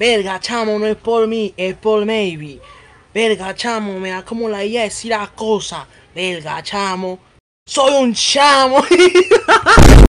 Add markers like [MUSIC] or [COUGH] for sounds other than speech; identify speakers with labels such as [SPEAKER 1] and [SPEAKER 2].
[SPEAKER 1] Verga, chamo, no es por mí, es por maybe. Verga, chamo, me da como la idea de decir las cosas. Verga, chamo. Soy un chamo. [LAUGHS]